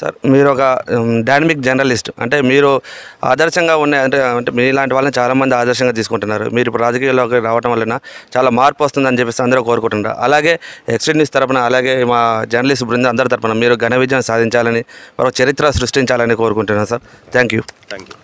sir మీరు ఒక dynamic journalist అంటే మీరు ఆదర్శంగా ఉన్న అంటే అంటే మీలాంటి వాళ్ళని చాలామంది ఆదర్శంగా తీసుకుంటున్నారు మీరు ఇప్పుడు రాజకీయాల్లోకి రావడం వలన చాలా మార్పు వస్తుందని చెప్పేసి అందరూ కోరుకుంటున్నారు అలాగే ఎక్స్ట్రీమ్ తరఫున తరపున అలాగే మా జర్నలిస్ట్ బృందం అందరి తరపున మీరు ఘన విజయం సాధించాలని మరో చరిత్ర సృష్టించాలని కోరుకుంటున్నాను sir thank you thank you